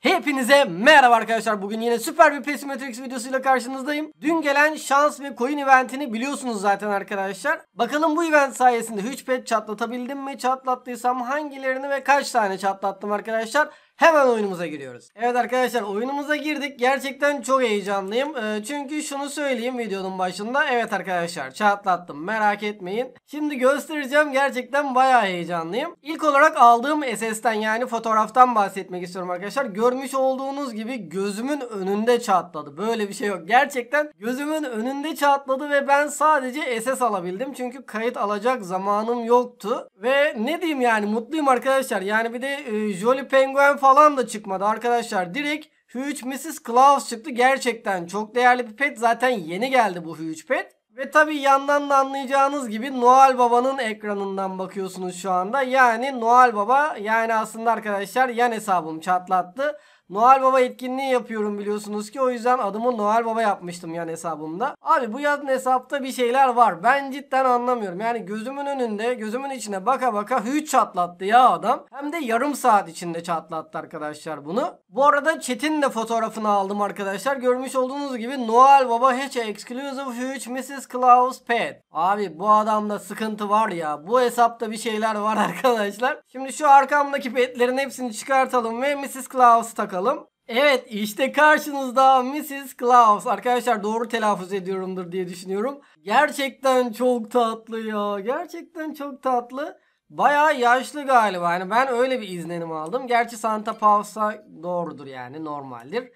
Hepinize merhaba arkadaşlar. Bugün yine süper bir Pesimetrix videosuyla karşınızdayım. Dün gelen şans ve coin eventini biliyorsunuz zaten arkadaşlar. Bakalım bu event sayesinde 3 pet çatlatabildim mi? Çatlattıysam hangilerini ve kaç tane çatlattım arkadaşlar? Hemen oyunumuza giriyoruz. Evet arkadaşlar oyunumuza girdik. Gerçekten çok heyecanlıyım. Ee, çünkü şunu söyleyeyim videonun başında. Evet arkadaşlar çatlattım merak etmeyin. Şimdi göstereceğim gerçekten baya heyecanlıyım. İlk olarak aldığım SS'den yani fotoğraftan bahsetmek istiyorum arkadaşlar. Görmüş olduğunuz gibi gözümün önünde çatladı. Böyle bir şey yok. Gerçekten gözümün önünde çatladı ve ben sadece SS alabildim. Çünkü kayıt alacak zamanım yoktu. Ve ne diyeyim yani mutluyum arkadaşlar. Yani bir de e, Jolly Penguin falan falan da çıkmadı arkadaşlar. Direkt Huge Mrs. Claus çıktı. Gerçekten çok değerli bir pet. Zaten yeni geldi bu Huge pet. Ve tabi yandan da anlayacağınız gibi Noel Baba'nın ekranından bakıyorsunuz şu anda. Yani Noel Baba yani aslında arkadaşlar yan hesabım çatlattı. Noel Baba etkinliği yapıyorum biliyorsunuz ki o yüzden adımı Noel Baba yapmıştım yani hesabımda. Abi bu yan hesapta bir şeyler var. Ben cidden anlamıyorum. Yani gözümün önünde gözümün içine baka baka hüç çatlattı ya adam. Hem de yarım saat içinde çatlattı arkadaşlar bunu. Bu arada Çetin de fotoğrafını aldım arkadaşlar. Görmüş olduğunuz gibi Noel Baba hiç exclusive hüç Mrs. Claus Pet. Abi bu adamda sıkıntı var ya. Bu hesapta bir şeyler var arkadaşlar. Şimdi şu arkamdaki petlerin hepsini çıkartalım ve Mrs. Claus takalım bakalım. Evet işte karşınızda Mrs. Claus. Arkadaşlar doğru telaffuz ediyorumdur diye düşünüyorum. Gerçekten çok tatlı ya. Gerçekten çok tatlı. Baya yaşlı galiba. Yani ben öyle bir izlenim aldım. Gerçi Santa Paus'a doğrudur yani normaldir.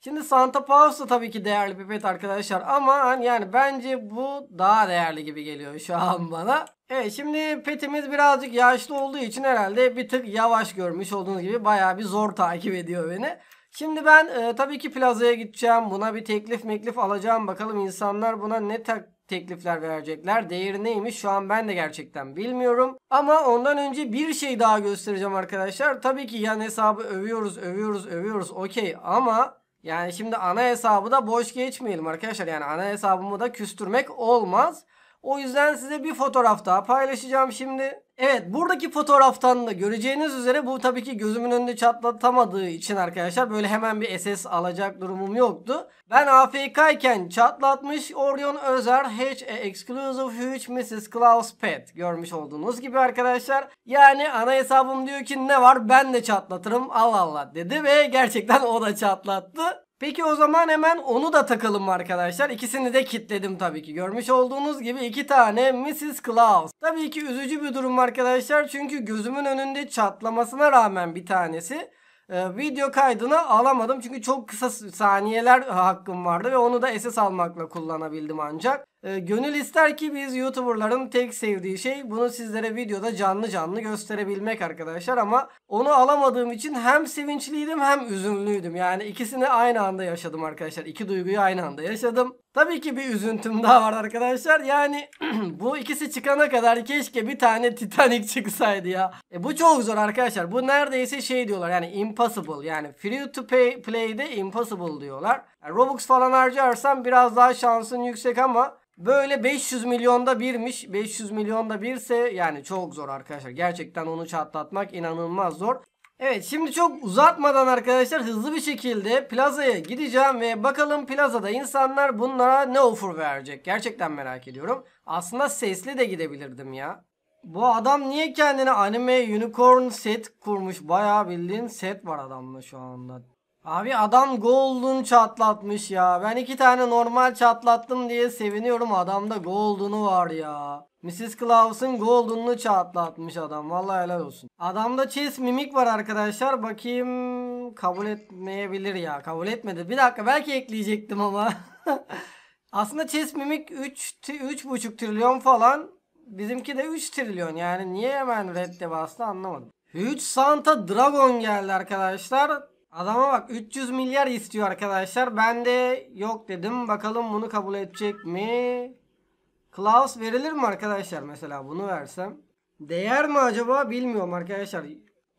Şimdi Santa Paus da tabii ki değerli bir pet arkadaşlar ama hani yani bence bu daha değerli gibi geliyor şu an bana. Evet şimdi petimiz birazcık yaşlı olduğu için herhalde bir tık yavaş görmüş olduğunuz gibi baya bir zor takip ediyor beni. Şimdi ben e, tabii ki plazaya gideceğim. Buna bir teklif meklif alacağım. Bakalım insanlar buna ne tak teklifler verecekler. Değeri neymiş şu an ben de gerçekten bilmiyorum. Ama ondan önce bir şey daha göstereceğim arkadaşlar. Tabii ki yan hesabı övüyoruz, övüyoruz, övüyoruz. Okey ama yani şimdi ana hesabı da boş geçmeyelim arkadaşlar. Yani ana hesabımı da küstürmek olmaz. O yüzden size bir fotoğraf daha paylaşacağım şimdi. Evet buradaki fotoğraftan da göreceğiniz üzere bu tabii ki gözümün önünde çatlatamadığı için arkadaşlar böyle hemen bir SS alacak durumum yoktu. Ben AFK iken çatlatmış Orion Özer H e Exclusive Huge Mrs. Klaus Pet görmüş olduğunuz gibi arkadaşlar. Yani ana hesabım diyor ki ne var ben de çatlatırım Allah Allah dedi ve gerçekten o da çatlattı. Peki o zaman hemen onu da takalım arkadaşlar. İkisini de kilitledim tabii ki. Görmüş olduğunuz gibi iki tane Mrs. Claus. Tabii ki üzücü bir durum arkadaşlar. Çünkü gözümün önünde çatlamasına rağmen bir tanesi e, video kaydını alamadım. Çünkü çok kısa saniyeler hakkım vardı ve onu da SS almakla kullanabildim ancak. Ee, gönül ister ki biz YouTuber'ların tek sevdiği şey bunu sizlere videoda canlı canlı gösterebilmek arkadaşlar ama onu alamadığım için hem sevinçliydim hem üzünlüydüm. Yani ikisini aynı anda yaşadım arkadaşlar. İki duyguyu aynı anda yaşadım. Tabii ki bir üzüntüm daha var arkadaşlar. Yani bu ikisi çıkana kadar keşke bir tane Titanic çıksaydı ya. E, bu çok zor arkadaşlar. Bu neredeyse şey diyorlar yani impossible. Yani free to pay, play'de impossible diyorlar. Yani Robux falan harcarsan biraz daha şansın yüksek ama Böyle 500 milyonda birmiş. 500 milyonda birse yani çok zor arkadaşlar. Gerçekten onu çatlatmak inanılmaz zor. Evet şimdi çok uzatmadan arkadaşlar hızlı bir şekilde plazaya gideceğim ve bakalım plazada insanlar bunlara ne offer verecek. Gerçekten merak ediyorum. Aslında sesli de gidebilirdim ya. Bu adam niye kendine anime unicorn set kurmuş? Bayağı bildiğin set var adamla şu anda. Abi adam Golden çatlatmış ya. Ben iki tane normal çatlattım diye seviniyorum. Adamda Golden'u var ya. Mrs. Claus'un Golden'unu çatlatmış adam. Vallahi helal olsun. Adamda Chess Mimik var arkadaşlar. Bakayım kabul etmeyebilir ya. Kabul etmedi. Bir dakika belki ekleyecektim ama. Aslında Chess Mimik 3 3,5 trilyon falan. Bizimki de 3 trilyon. Yani niye hemen redde bastı anlamadım. 3 Santa Dragon geldi arkadaşlar. Adama bak 300 milyar istiyor arkadaşlar. Ben de yok dedim. Bakalım bunu kabul edecek mi? Klaus verilir mi arkadaşlar mesela bunu versem? Değer mi acaba bilmiyorum arkadaşlar.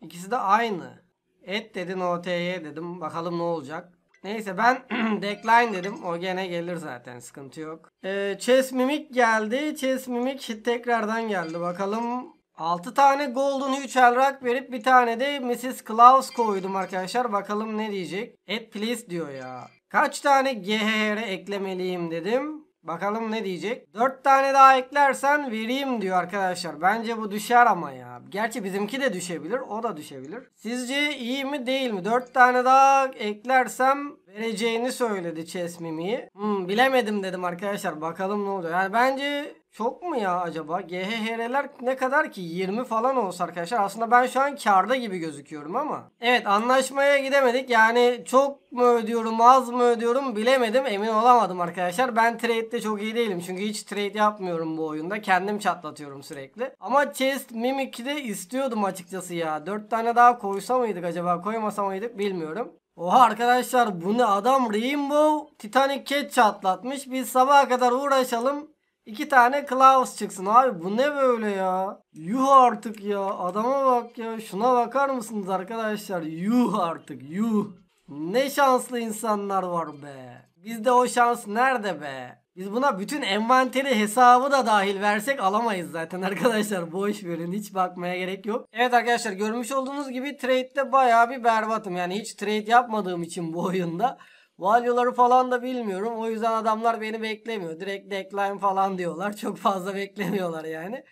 İkisi de aynı. Et dedim OTY dedim. Bakalım ne olacak. Neyse ben decline dedim. O gene gelir zaten. Sıkıntı yok. Ee, chess Mimic geldi. Chess Mimic tekrardan geldi. Bakalım 6 tane Golden Huge Rock verip bir tane de Mrs. Klaus koydum arkadaşlar. Bakalım ne diyecek. Et please diyor ya. Kaç tane GHR eklemeliyim dedim. Bakalım ne diyecek. 4 tane daha eklersen vereyim diyor arkadaşlar. Bence bu düşer ama ya. Gerçi bizimki de düşebilir. O da düşebilir. Sizce iyi mi değil mi? 4 tane daha eklersem vereceğini söyledi Chess Mimi'yi. Hmm, bilemedim dedim arkadaşlar. Bakalım ne oluyor. Yani bence çok mu ya acaba? GHHR'ler ne kadar ki? 20 falan olsa arkadaşlar. Aslında ben şu an karda gibi gözüküyorum ama. Evet anlaşmaya gidemedik. Yani çok mu ödüyorum az mı ödüyorum bilemedim. Emin olamadım arkadaşlar. Ben trade'de çok iyi değilim. Çünkü hiç trade yapmıyorum bu oyunda. Kendim çatlatıyorum sürekli. Ama chest mimik'i istiyordum açıkçası ya. 4 tane daha koysa mıydık acaba? Koymasa mıydık bilmiyorum. Oha arkadaşlar bu ne adam Rainbow Titanic Cat çatlatmış. Biz sabaha kadar uğraşalım. İki tane Klaus çıksın abi bu ne böyle ya? Yuh artık ya adama bak ya şuna bakar mısınız arkadaşlar? Yuh artık yuh. Ne şanslı insanlar var be. Bizde o şans nerede be? Biz buna bütün envanteri hesabı da dahil versek alamayız zaten arkadaşlar. Boş verin hiç bakmaya gerek yok. Evet arkadaşlar görmüş olduğunuz gibi trade'de bayağı bir berbatım. Yani hiç trade yapmadığım için bu oyunda. Value'ları falan da bilmiyorum. O yüzden adamlar beni beklemiyor. Direkt decline falan diyorlar. Çok fazla beklemiyorlar yani.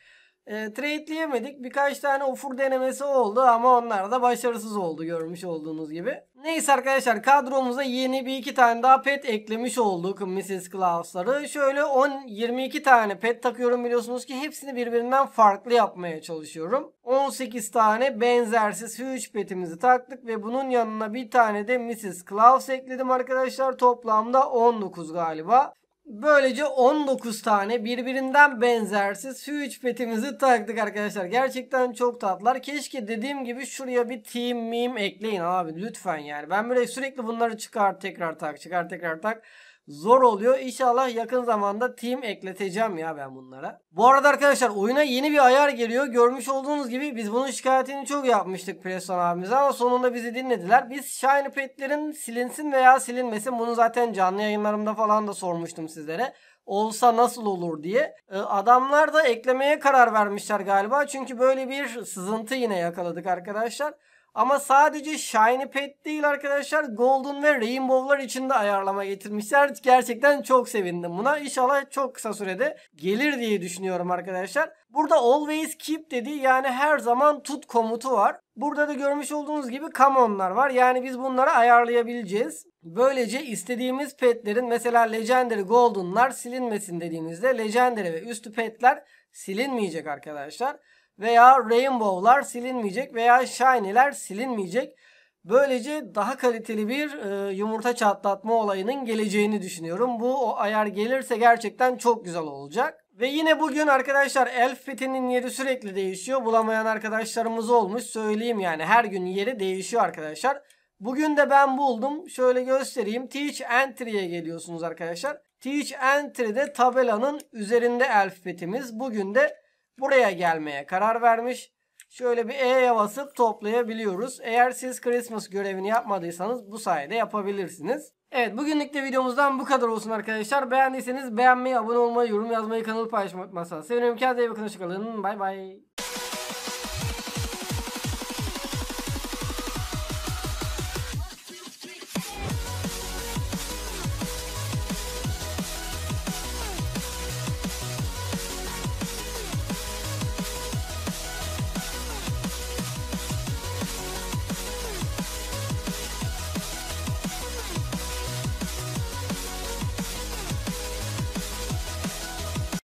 E, tradeleyemedik. Birkaç tane ofur denemesi oldu ama onlar da başarısız oldu görmüş olduğunuz gibi. Neyse arkadaşlar kadromuza yeni bir iki tane daha pet eklemiş olduk Mrs. Claus'ları. Şöyle 10-22 tane pet takıyorum biliyorsunuz ki hepsini birbirinden farklı yapmaya çalışıyorum. 18 tane benzersiz huge petimizi taktık ve bunun yanına bir tane de Mrs. Claus ekledim arkadaşlar. Toplamda 19 galiba. Böylece 19 tane birbirinden benzersiz su huge petimizi taktık arkadaşlar. Gerçekten çok tatlılar. Keşke dediğim gibi şuraya bir team meme ekleyin abi lütfen yani. Ben böyle sürekli bunları çıkar tekrar tak çıkar tekrar tak zor oluyor. İnşallah yakın zamanda team ekleteceğim ya ben bunlara. Bu arada arkadaşlar oyuna yeni bir ayar geliyor. Görmüş olduğunuz gibi biz bunun şikayetini çok yapmıştık Preston abimize ama sonunda bizi dinlediler. Biz Shiny Pet'lerin silinsin veya silinmesin bunu zaten canlı yayınlarımda falan da sormuştum sizlere olsa nasıl olur diye. Ee, adamlar da eklemeye karar vermişler galiba. Çünkü böyle bir sızıntı yine yakaladık arkadaşlar. Ama sadece Shiny Pet değil arkadaşlar Golden ve Rainbow'lar için de ayarlama getirmişler. Gerçekten çok sevindim buna. İnşallah çok kısa sürede gelir diye düşünüyorum arkadaşlar. Burada always keep dedi yani her zaman tut komutu var. Burada da görmüş olduğunuz gibi come var. Yani biz bunları ayarlayabileceğiz. Böylece istediğimiz petlerin mesela Legendary Golden'lar silinmesin dediğimizde Legendary ve üstü petler silinmeyecek arkadaşlar veya rainbow'lar silinmeyecek veya shiny'ler silinmeyecek. Böylece daha kaliteli bir e, yumurta çatlatma olayının geleceğini düşünüyorum. Bu o ayar gelirse gerçekten çok güzel olacak. Ve yine bugün arkadaşlar elf fitinin yeri sürekli değişiyor. Bulamayan arkadaşlarımız olmuş söyleyeyim yani her gün yeri değişiyor arkadaşlar. Bugün de ben buldum. Şöyle göstereyim. Teach Entry'ye geliyorsunuz arkadaşlar. Teach Entry'de tabelanın üzerinde elf fitimiz. Bugün de buraya gelmeye karar vermiş. Şöyle bir E'ye basıp toplayabiliyoruz. Eğer siz Christmas görevini yapmadıysanız bu sayede yapabilirsiniz. Evet bugünlük de videomuzdan bu kadar olsun arkadaşlar. Beğendiyseniz beğenmeyi, abone olmayı, yorum yazmayı, kanalı paylaşmayı unutmasanız. sevinirim. Kendinize iyi bakın. Hoşçakalın. Bay bay.